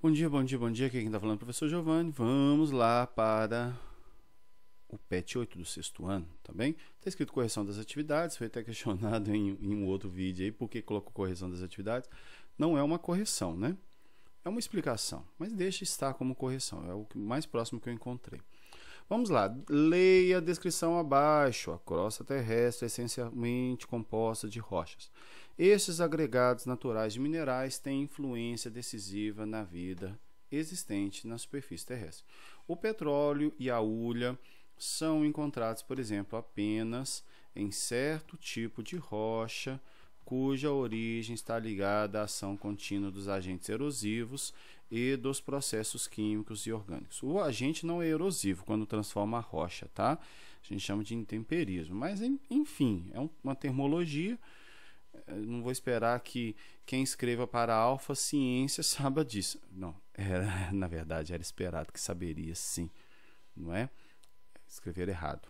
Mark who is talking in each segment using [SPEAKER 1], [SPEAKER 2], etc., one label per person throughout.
[SPEAKER 1] Bom dia, bom dia, bom dia. Aqui é quem está falando é o professor Giovanni. Vamos lá para o PET 8 do sexto ano, tá bem? Está escrito correção das atividades. Foi até questionado em, em um outro vídeo aí por que colocou correção das atividades. Não é uma correção, né? É uma explicação, mas deixa estar como correção. É o mais próximo que eu encontrei. Vamos lá, leia a descrição abaixo. A crosta terrestre é essencialmente composta de rochas. Estes agregados naturais de minerais têm influência decisiva na vida existente na superfície terrestre. O petróleo e a hulha são encontrados, por exemplo, apenas em certo tipo de rocha cuja origem está ligada à ação contínua dos agentes erosivos e dos processos químicos e orgânicos. O agente não é erosivo quando transforma a rocha, tá? A gente chama de intemperismo, mas enfim, é uma termologia não vou esperar que quem escreva para a Alfa Ciência saiba disso. Não, era, na verdade era esperado que saberia sim, não é? Escrever errado.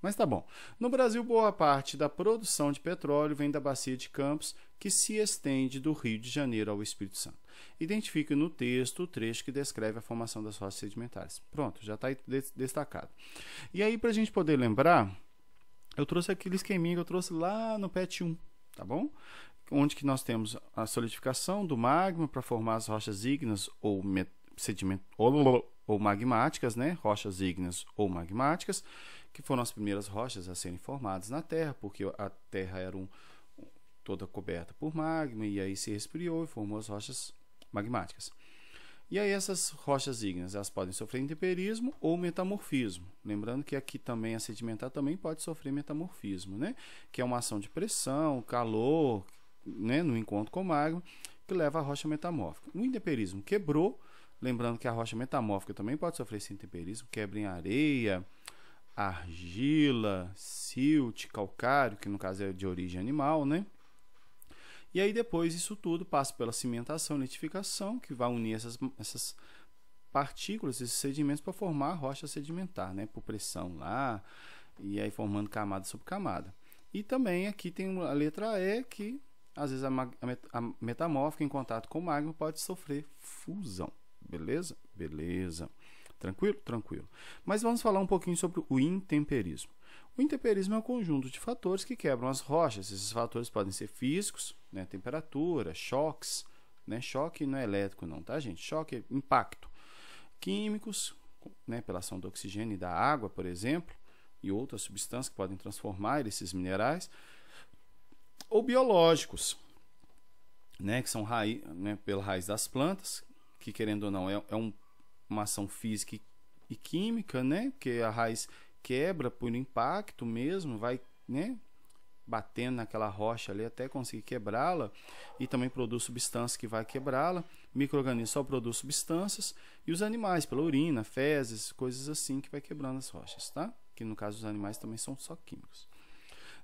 [SPEAKER 1] Mas tá bom. No Brasil, boa parte da produção de petróleo vem da bacia de Campos, que se estende do Rio de Janeiro ao Espírito Santo. Identifique no texto o trecho que descreve a formação das rochas sedimentares. Pronto, já está destacado. E aí, para a gente poder lembrar, eu trouxe aquele esqueminha que eu trouxe lá no PET 1 tá bom? Onde que nós temos a solidificação do magma para formar as rochas ígneas ou sedimento ou, ou magmáticas, né? Rochas ígneas ou magmáticas, que foram as primeiras rochas a serem formadas na Terra, porque a Terra era um, toda coberta por magma e aí se resfriou e formou as rochas magmáticas. E aí essas rochas ígneas, elas podem sofrer intemperismo ou metamorfismo. Lembrando que aqui também a sedimentar também pode sofrer metamorfismo, né? Que é uma ação de pressão, calor, né, no encontro com o magma, que leva à rocha metamórfica. O intemperismo quebrou, lembrando que a rocha metamórfica também pode sofrer esse intemperismo, quebra em areia, argila, silt, calcário, que no caso é de origem animal, né? E aí depois isso tudo passa pela cimentação e litificação, que vai unir essas, essas partículas, esses sedimentos, para formar a rocha sedimentar, né? por pressão lá, e aí formando camada sobre camada. E também aqui tem a letra E, que às vezes a, a metamórfica em contato com o magma pode sofrer fusão. Beleza? Beleza. Tranquilo? Tranquilo. Mas vamos falar um pouquinho sobre o intemperismo. O intemperismo é um conjunto de fatores que quebram as rochas. Esses fatores podem ser físicos, né, temperatura, choques, né, choque não é elétrico não, tá gente? Choque é impacto. Químicos, né, pela ação do oxigênio e da água, por exemplo, e outras substâncias que podem transformar esses minerais, ou biológicos, né, que são raiz, né, pela raiz das plantas, que querendo ou não é, é um, uma ação física e, química, né, porque é a raiz quebra por impacto mesmo, vai, né? batendo naquela rocha ali até conseguir quebrá-la e também produz substância que vai quebrá-la. Microorganismo só produz substâncias e os animais pela urina, fezes, coisas assim que vai quebrando as rochas, tá? Que no caso os animais também são só químicos.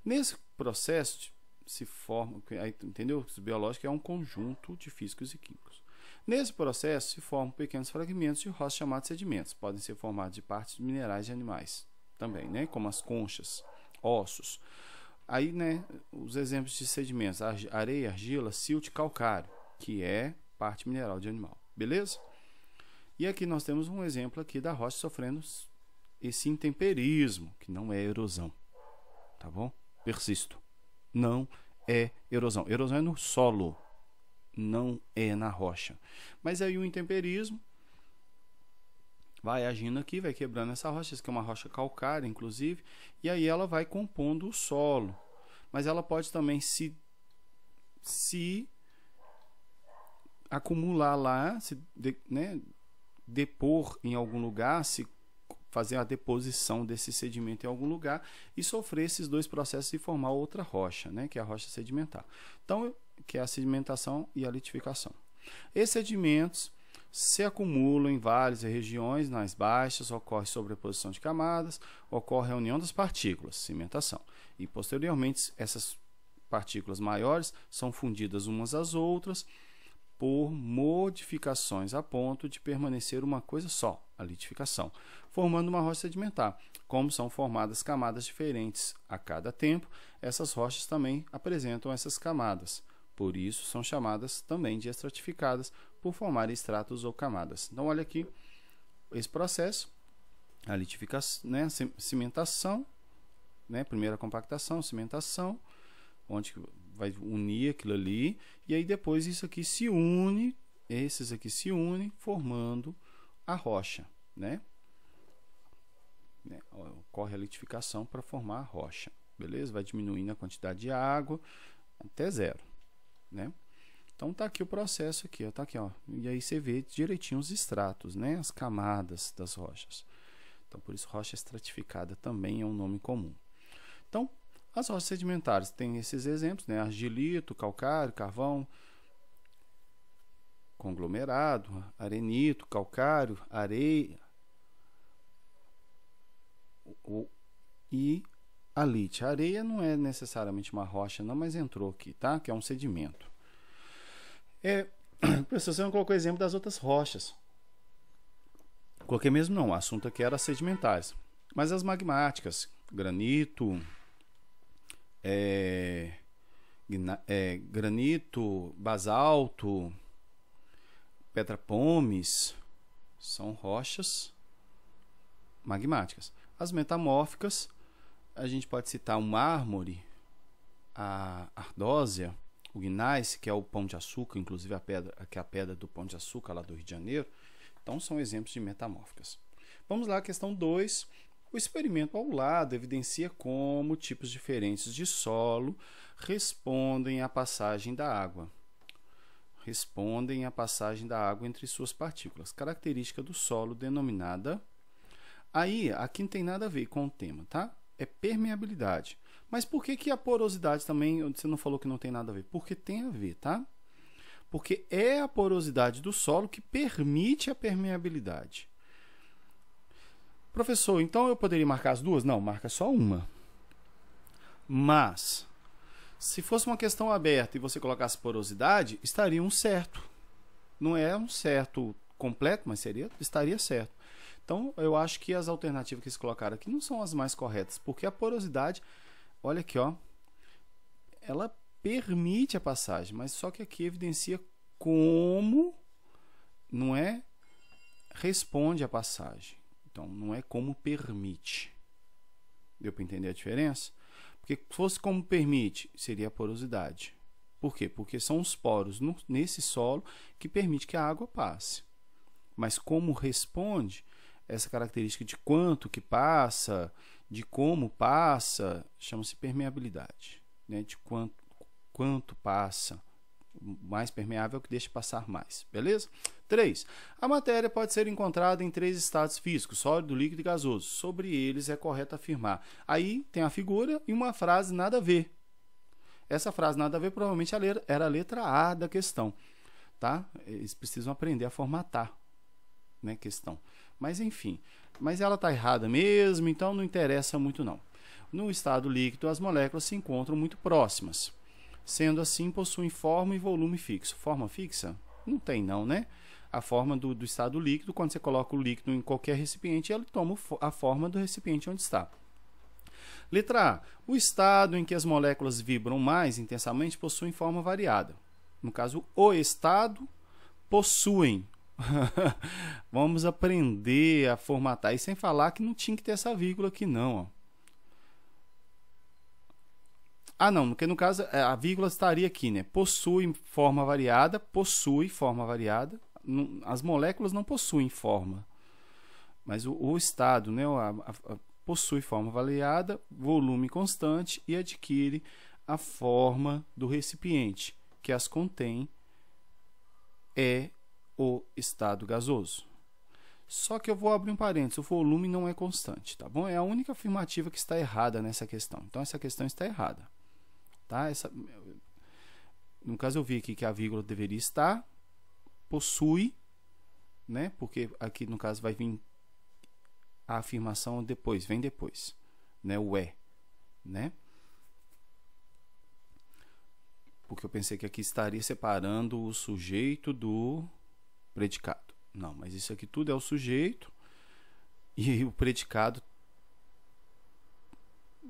[SPEAKER 1] Nesse processo se forma, entendeu? Os é um conjunto de físicos e químicos. Nesse processo se formam pequenos fragmentos de rocha chamados sedimentos, podem ser formados de partes minerais de animais, também, né? Como as conchas, ossos. Aí, né, os exemplos de sedimentos, areia, argila, silt, calcário, que é parte mineral de animal, beleza? E aqui nós temos um exemplo aqui da rocha sofrendo esse intemperismo, que não é erosão, tá bom? Persisto, não é erosão. Erosão é no solo, não é na rocha. Mas aí o intemperismo vai agindo aqui, vai quebrando essa rocha, isso que é uma rocha calcária, inclusive, e aí ela vai compondo o solo. Mas ela pode também se, se acumular lá, se de, né, depor em algum lugar, se fazer a deposição desse sedimento em algum lugar e sofrer esses dois processos e formar outra rocha, né, que é a rocha sedimentar. Então, que é a sedimentação e a litificação. Esses sedimentos se acumulam em vales e regiões nas baixas, ocorre sobreposição de camadas, ocorre a união das partículas, cimentação, e posteriormente essas partículas maiores são fundidas umas às outras por modificações a ponto de permanecer uma coisa só, a litificação, formando uma rocha sedimentar. Como são formadas camadas diferentes a cada tempo, essas rochas também apresentam essas camadas. Por isso, são chamadas também de estratificadas por formar estratos ou camadas. Então, olha aqui esse processo, a litificação, né, cimentação, né, primeira compactação, cimentação, onde vai unir aquilo ali, e aí depois isso aqui se une, esses aqui se unem, formando a rocha, né? né? Ocorre a litificação para formar a rocha, beleza? Vai diminuindo a quantidade de água até zero né? Então tá aqui o processo aqui, ó, tá aqui, ó. E aí você vê direitinho os estratos, né? As camadas das rochas. Então por isso rocha estratificada também é um nome comum. Então, as rochas sedimentares têm esses exemplos, né? Argilito, calcário, carvão, conglomerado, arenito, calcário, areia o, e alite. A areia não é necessariamente uma rocha, não, mas entrou aqui, tá? Que é um sedimento. É, o professor Sam colocou exemplo das outras rochas. Qualquer mesmo não, o assunto aqui era sedimentares. Mas as magmáticas, granito, é, é, granito, basalto, petrapomes, são rochas magmáticas. As metamórficas a gente pode citar o mármore, a ardósia, o gneiss, que é o pão de açúcar, inclusive a pedra, que é a pedra do pão de açúcar lá do Rio de Janeiro. Então são exemplos de metamórficas. Vamos lá, questão 2. O experimento ao lado evidencia como tipos diferentes de solo respondem à passagem da água. Respondem à passagem da água entre suas partículas, característica do solo denominada. Aí, aqui não tem nada a ver com o tema, tá? é permeabilidade. Mas por que, que a porosidade também, você não falou que não tem nada a ver? Porque tem a ver, tá? Porque é a porosidade do solo que permite a permeabilidade. Professor, então eu poderia marcar as duas? Não, marca só uma. Mas, se fosse uma questão aberta e você colocasse porosidade, estaria um certo. Não é um certo completo, mas seria, estaria certo. Então, eu acho que as alternativas que eles colocaram aqui não são as mais corretas, porque a porosidade, olha aqui, ó, ela permite a passagem, mas só que aqui evidencia como não é responde a passagem. Então, não é como permite. Deu para entender a diferença? Porque se fosse como permite, seria a porosidade. Por quê? Porque são os poros no, nesse solo que permite que a água passe. Mas como responde, essa característica de quanto que passa, de como passa, chama-se permeabilidade, né? De quanto, quanto passa, mais permeável é que deixa passar mais, beleza? 3. A matéria pode ser encontrada em três estados físicos, sólido, líquido e gasoso. Sobre eles é correto afirmar. Aí tem a figura e uma frase nada a ver. Essa frase nada a ver provavelmente era a letra A da questão, tá? Eles precisam aprender a formatar, né, questão. Mas enfim, mas ela está errada mesmo, então não interessa muito não. No estado líquido, as moléculas se encontram muito próximas. Sendo assim, possuem forma e volume fixo. Forma fixa? Não tem não, né? A forma do, do estado líquido, quando você coloca o líquido em qualquer recipiente, ele toma a forma do recipiente onde está. Letra A. O estado em que as moléculas vibram mais intensamente possuem forma variada. No caso, o estado possuem Vamos aprender a formatar. E sem falar que não tinha que ter essa vírgula aqui, não. Ó. Ah, não, porque no caso é, a vírgula estaria aqui, né? Possui forma variada, possui forma variada. As moléculas não possuem forma, mas o, o estado, né? A, a, a possui forma variada, volume constante e adquire a forma do recipiente que as contém. É o estado gasoso. Só que eu vou abrir um parênteses, o volume não é constante, tá bom? É a única afirmativa que está errada nessa questão. Então essa questão está errada. Tá? Essa no caso eu vi aqui que a vírgula deveria estar possui, né? Porque aqui no caso vai vir a afirmação depois, vem depois, né? O é, né? Porque eu pensei que aqui estaria separando o sujeito do predicado. Não, mas isso aqui tudo é o sujeito e o predicado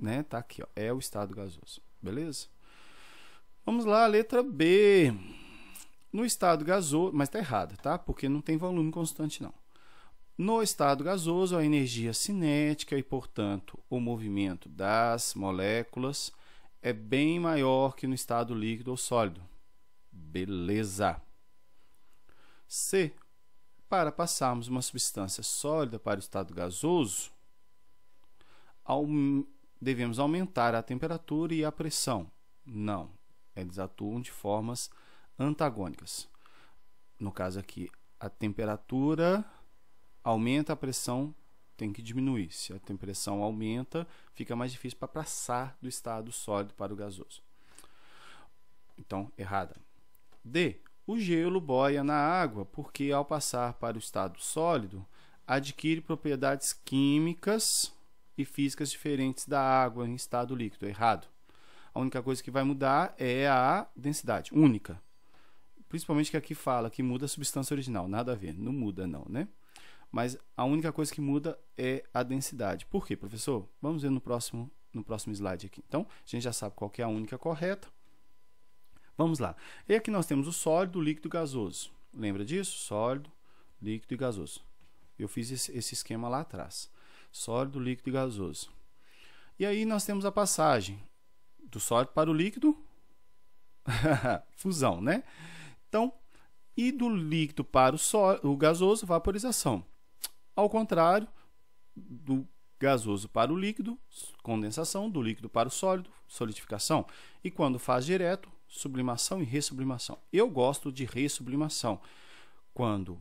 [SPEAKER 1] né, tá aqui, ó, é o estado gasoso. Beleza? Vamos lá, letra B. No estado gasoso, mas tá errado, tá? Porque não tem volume constante não. No estado gasoso, a energia cinética e, portanto, o movimento das moléculas é bem maior que no estado líquido ou sólido. Beleza. C. Para passarmos uma substância sólida para o estado gasoso, devemos aumentar a temperatura e a pressão. Não, eles atuam de formas antagônicas. No caso aqui, a temperatura aumenta, a pressão tem que diminuir. Se a pressão aumenta, fica mais difícil para passar do estado sólido para o gasoso. Então, errada. D. O gelo boia na água porque, ao passar para o estado sólido, adquire propriedades químicas e físicas diferentes da água em estado líquido. Errado. A única coisa que vai mudar é a densidade única. Principalmente que aqui fala que muda a substância original. Nada a ver, não muda não, né? Mas a única coisa que muda é a densidade. Por quê, professor? Vamos ver no próximo, no próximo slide aqui. Então, a gente já sabe qual é a única correta. Vamos lá. E aqui nós temos o sólido, líquido e gasoso. Lembra disso? Sólido, líquido e gasoso. Eu fiz esse esquema lá atrás. Sólido, líquido e gasoso. E aí nós temos a passagem do sólido para o líquido, fusão, né? Então, e do líquido para o, só, o gasoso, vaporização. Ao contrário, do gasoso para o líquido, condensação, do líquido para o sólido, solidificação. E quando faz direto, sublimação e ressublimação. Eu gosto de ressublimação, quando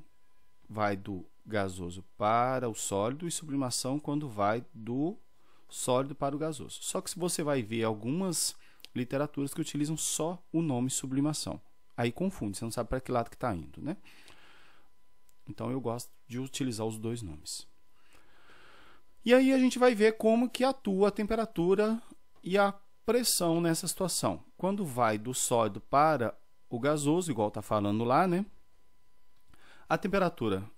[SPEAKER 1] vai do gasoso para o sólido e sublimação quando vai do sólido para o gasoso. Só que você vai ver algumas literaturas que utilizam só o nome sublimação. Aí confunde, você não sabe para que lado que está indo, né? Então eu gosto de utilizar os dois nomes. E aí a gente vai ver como que atua a temperatura e a pressão nessa situação. Quando vai do sólido para o gasoso, igual está falando lá, né? A temperatura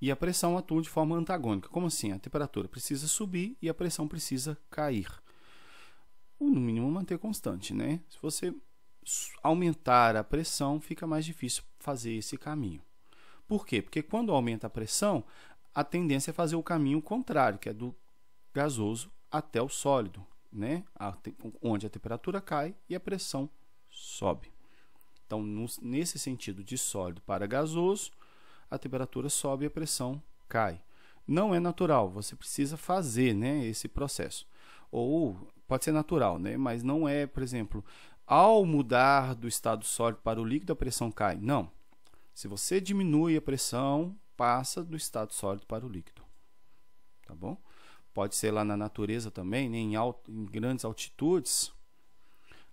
[SPEAKER 1] e a pressão atuam de forma antagônica. Como assim? A temperatura precisa subir e a pressão precisa cair. Ou no mínimo manter constante, né? Se você aumentar a pressão, fica mais difícil fazer esse caminho. Por quê? Porque quando aumenta a pressão, a tendência é fazer o caminho contrário, que é do gasoso até o sólido né? A, onde a temperatura cai e a pressão sobe. Então, no, nesse sentido de sólido para gasoso, a temperatura sobe e a pressão cai. Não é natural, você precisa fazer né, esse processo. Ou pode ser natural, né, mas não é, por exemplo, ao mudar do estado sólido para o líquido, a pressão cai. Não. Se você diminui a pressão, passa do estado sólido para o líquido. Tá bom? pode ser lá na natureza também, né? em, alto, em grandes altitudes,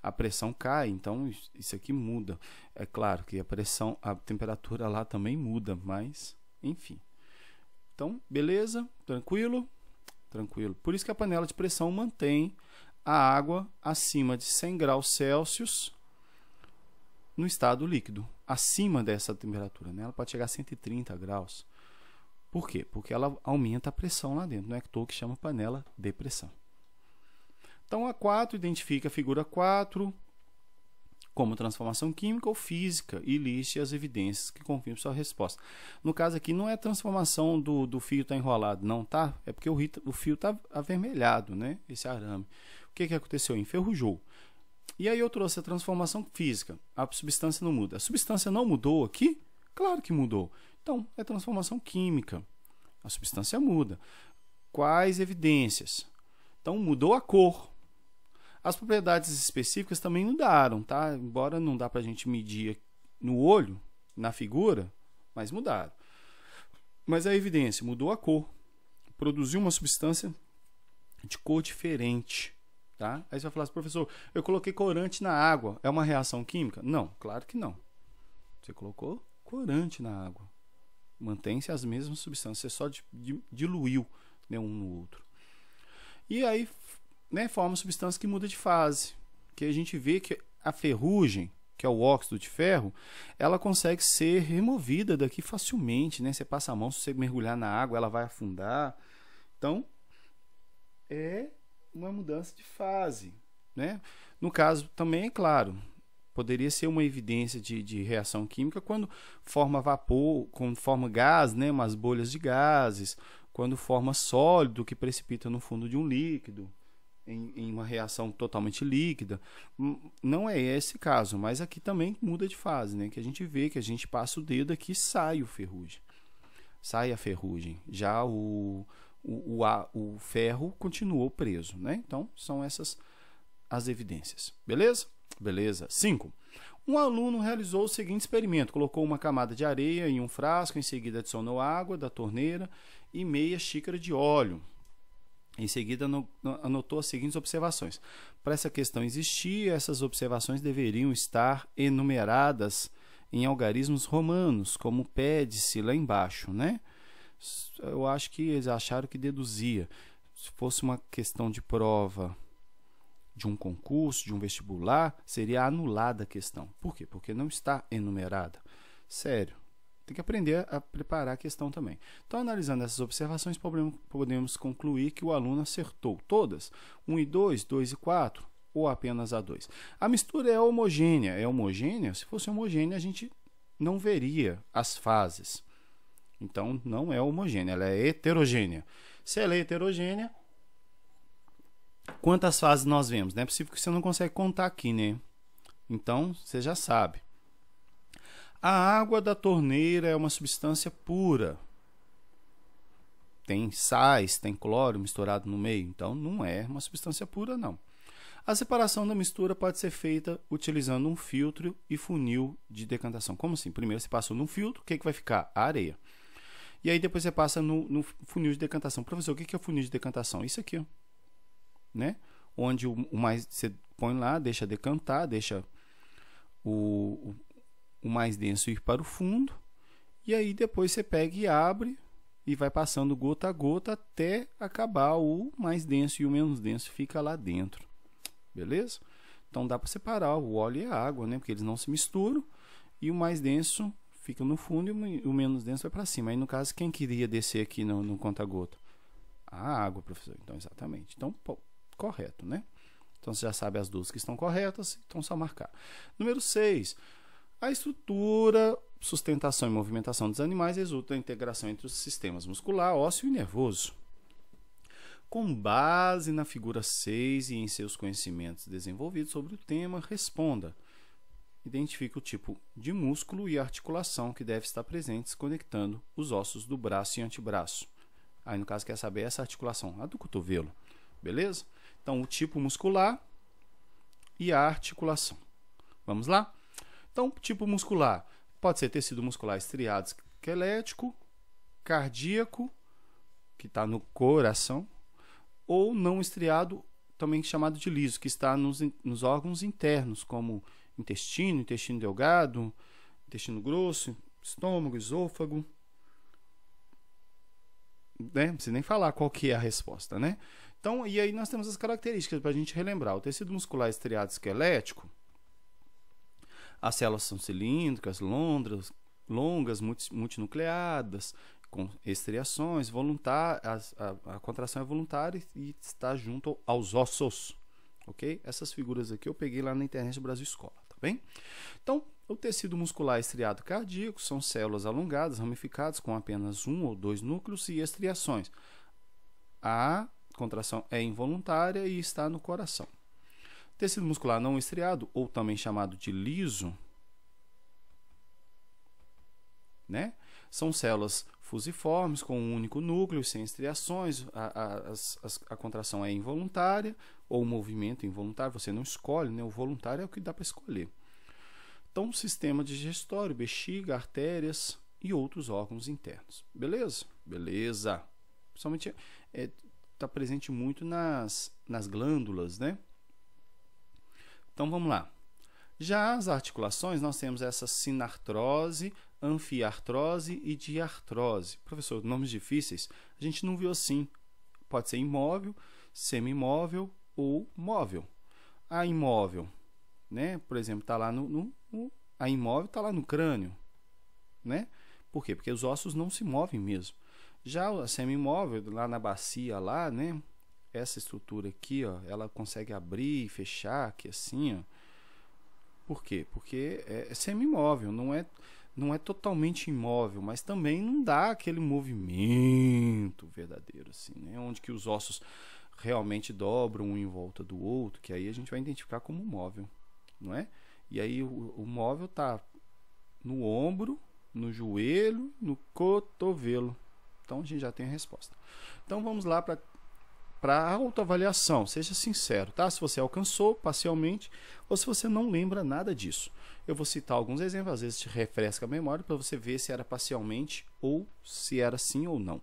[SPEAKER 1] a pressão cai, então isso aqui muda. É claro que a pressão, a temperatura lá também muda, mas enfim. Então, beleza, tranquilo, tranquilo. Por isso que a panela de pressão mantém a água acima de 100 graus Celsius no estado líquido, acima dessa temperatura, né? Ela pode chegar a 130 graus. Por quê? Porque ela aumenta a pressão lá dentro. Não é que toa que chama panela de pressão. Então, a 4 identifica a figura 4 como transformação química ou física e liste as evidências que confirmam sua resposta. No caso aqui, não é transformação do, do fio está enrolado, não, tá? É porque o, o fio está avermelhado, né? Esse arame. O que, que aconteceu? Enferrujou. E aí eu trouxe a transformação física. A substância não muda. A substância não mudou aqui? Claro que mudou. Então, é transformação química. A substância muda. Quais evidências? Então, mudou a cor. As propriedades específicas também mudaram, tá? Embora não dá para a gente medir no olho, na figura, mas mudaram. Mas a evidência mudou a cor, produziu uma substância de cor diferente, tá? Aí você vai falar assim, professor, eu coloquei corante na água, é uma reação química? Não, claro que não. Você colocou corante na água. Mantém-se as mesmas substâncias, você só diluiu né, um no outro. E aí né, forma substância que muda de fase, que a gente vê que a ferrugem, que é o óxido de ferro, ela consegue ser removida daqui facilmente, né? Você passa a mão, se você mergulhar na água, ela vai afundar. Então, é uma mudança de fase, né? No caso também é claro, poderia ser uma evidência de, de, reação química quando forma vapor, quando forma gás, né, umas bolhas de gases, quando forma sólido que precipita no fundo de um líquido, em, em uma reação totalmente líquida. Hum, não é esse caso, mas aqui também muda de fase, né, que a gente vê que a gente passa o dedo aqui e sai o ferrugem, sai a ferrugem. Já o, o, o, a, o ferro continuou preso, né? Então são essas as evidências, beleza? Beleza? 5. Um aluno realizou o seguinte experimento: colocou uma camada de areia em um frasco, em seguida adicionou água da torneira e meia xícara de óleo. Em seguida, anotou as seguintes observações. Para essa questão existir, essas observações deveriam estar enumeradas em algarismos romanos, como pede-se lá embaixo, né? Eu acho que eles acharam que deduzia. Se fosse uma questão de prova de um concurso, de um vestibular, seria anulada a questão. Por quê? Porque não está enumerada. Sério. Tem que aprender a preparar a questão também. Então, analisando essas observações, podemos concluir que o aluno acertou todas: 1 e 2, 2 e 4, ou apenas a 2. A mistura é homogênea. É homogênea? Se fosse homogênea, a gente não veria as fases. Então, não é homogênea, ela é heterogênea. Se ela é heterogênea, quantas fases nós vemos? Não é possível que você não consegue contar aqui, né? Então, você já sabe. A água da torneira é uma substância pura. Tem sais, tem cloro misturado no meio, então não é uma substância pura não. A separação da mistura pode ser feita utilizando um filtro e funil de decantação. Como assim? Primeiro você passou no filtro, o que, é que vai ficar? A areia. E aí depois você passa no, no funil de decantação. Professor, o que é o funil de decantação? Isso aqui, ó né? Onde o, o mais você põe lá, deixa decantar, deixa o, o, mais denso ir para o fundo. E aí depois você pega e abre e vai passando gota a gota até acabar o mais denso e o menos denso fica lá dentro. Beleza? Então dá para separar o óleo e a água, né? Porque eles não se misturam e o mais denso fica no fundo e o menos denso vai para cima. Aí no caso quem queria descer aqui no, no conta-gota? A água, professor. Então exatamente. Então, pô, correto, né? Então você já sabe as duas que estão corretas, então só marcar. Número 6. A estrutura, sustentação e movimentação dos animais resulta da integração entre os sistemas muscular, ósseo e nervoso. Com base na figura 6 e em seus conhecimentos desenvolvidos sobre o tema, responda. Identifique o tipo de músculo e articulação que deve estar presentes conectando os ossos do braço e antebraço. Aí, no caso, quer saber essa articulação, a do cotovelo. Beleza? Então, o tipo muscular e a articulação. Vamos lá? Então, tipo muscular pode ser tecido muscular estriado esquelético, cardíaco, que está no coração, ou não estriado, também chamado de liso, que está nos, nos órgãos internos, como intestino, intestino delgado, intestino grosso, estômago, esôfago. Né? Não precisa nem falar qual que é a resposta, né? Então, e aí nós temos as características para a gente relembrar. O tecido muscular estriado esquelético, as células são cilíndricas, longas, longas multinucleadas, com estriações, voluntárias a, a, a, contração é voluntária e está junto aos ossos, ok? Essas figuras aqui eu peguei lá na internet do Brasil Escola, tá bem? Então, o tecido muscular estriado cardíaco são células alongadas, ramificadas, com apenas um ou dois núcleos e estriações. A contração é involuntária e está no coração. Tecido muscular não estriado, ou também chamado de liso, né? São células fusiformes com um único núcleo, sem estriações. A, a, a, a contração é involuntária ou o movimento involuntário, você não escolhe, né? O voluntário é o que dá para escolher. Então, sistema digestório, bexiga, artérias e outros órgãos internos. Beleza? Beleza. Principalmente é, está presente muito nas, nas glândulas, né? Então vamos lá. Já as articulações, nós temos essa sinartrose, anfiartrose e diartrose. Professor, nomes difíceis, a gente não viu assim. Pode ser imóvel, semi-imóvel ou móvel. A imóvel, né? Por exemplo, está lá no, no, no, a imóvel está lá no crânio, né? Por quê? Porque os ossos não se movem mesmo. Já a semi lá na bacia lá, né? Essa estrutura aqui, ó, ela consegue abrir e fechar aqui assim, ó. Por quê? Porque é, é semi não é não é totalmente imóvel, mas também não dá aquele movimento verdadeiro assim, né? Onde que os ossos realmente dobram um em volta do outro, que aí a gente vai identificar como móvel, não é? E aí o, o móvel tá no ombro, no joelho, no cotovelo. Então a gente já tem a resposta. Então vamos lá para para autoavaliação, seja sincero, tá? Se você alcançou parcialmente ou se você não lembra nada disso. Eu vou citar alguns exemplos, às vezes te refresca a memória para você ver se era parcialmente ou se era sim ou não.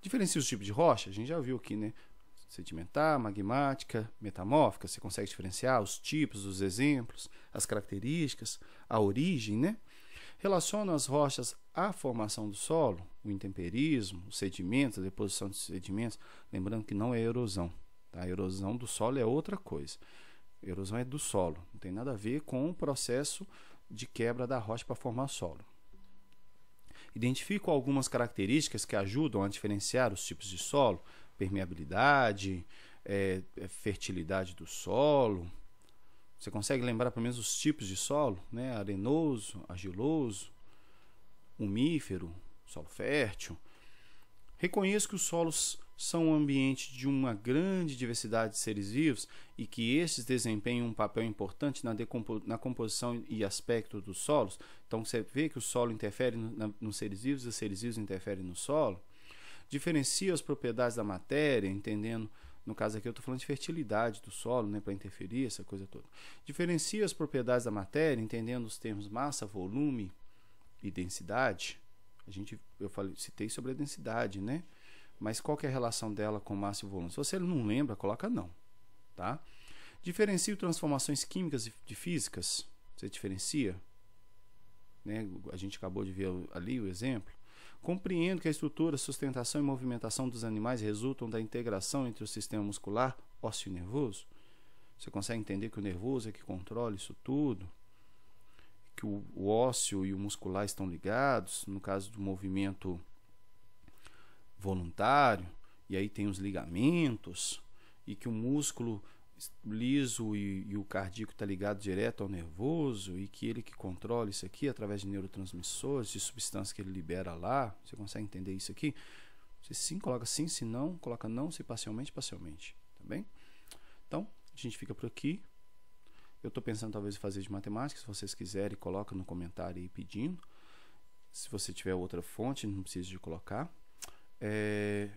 [SPEAKER 1] Diferencia os tipos de rocha, a gente já viu aqui, né? Sedimentar, magmática, metamórfica, você consegue diferenciar os tipos, os exemplos, as características, a origem, né? relacionam as rochas à formação do solo, o intemperismo, o sedimento, a deposição de sedimentos, lembrando que não é erosão. Tá? A erosão do solo é outra coisa. A erosão é do solo, não tem nada a ver com o processo de quebra da rocha para formar solo. Identifico algumas características que ajudam a diferenciar os tipos de solo, permeabilidade, é, fertilidade do solo, você consegue lembrar pelo menos os tipos de solo, né? Arenoso, argiloso, umífero, solo fértil. Reconheço que os solos são um ambiente de uma grande diversidade de seres vivos e que esses desempenham um papel importante na, na composição e aspecto dos solos. Então você vê que o solo interfere no, na, nos seres vivos e os seres vivos interferem no solo. Diferencia as propriedades da matéria, entendendo no caso aqui eu estou falando de fertilidade do solo, né, para interferir, essa coisa toda. Diferencia as propriedades da matéria, entendendo os termos massa, volume e densidade. A gente, eu falei, citei sobre a densidade, né? Mas qual é a relação dela com massa e volume? Se você não lembra, coloca não, tá? Diferencio transformações químicas de físicas. Você diferencia? Né? A gente acabou de ver ali o exemplo. Compreendo que a estrutura, sustentação e movimentação dos animais resultam da integração entre o sistema muscular, ósseo e nervoso? Você consegue entender que o nervoso é que controla isso tudo? Que o, o ósseo e o muscular estão ligados, no caso do movimento voluntário, e aí tem os ligamentos, e que o músculo liso e, e o cardíaco está ligado direto ao nervoso e que ele que controla isso aqui através de neurotransmissores, de substâncias que ele libera lá. Você consegue entender isso aqui? Se sim, coloca sim, se não, coloca não, se parcialmente, parcialmente, tá bem? Então, a gente fica por aqui. Eu estou pensando talvez em fazer de matemática, se vocês quiserem, coloca no comentário aí pedindo. Se você tiver outra fonte, não precisa de colocar. É,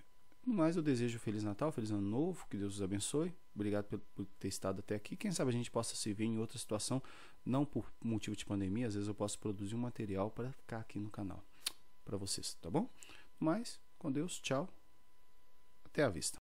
[SPEAKER 1] no mais, eu desejo Feliz Natal, Feliz Ano Novo, que Deus os abençoe. Obrigado por, por ter estado até aqui. Quem sabe a gente possa se ver em outra situação, não por motivo de pandemia, às vezes eu posso produzir um material para ficar aqui no canal para vocês, tá bom? Mas, com Deus, tchau. Até a vista.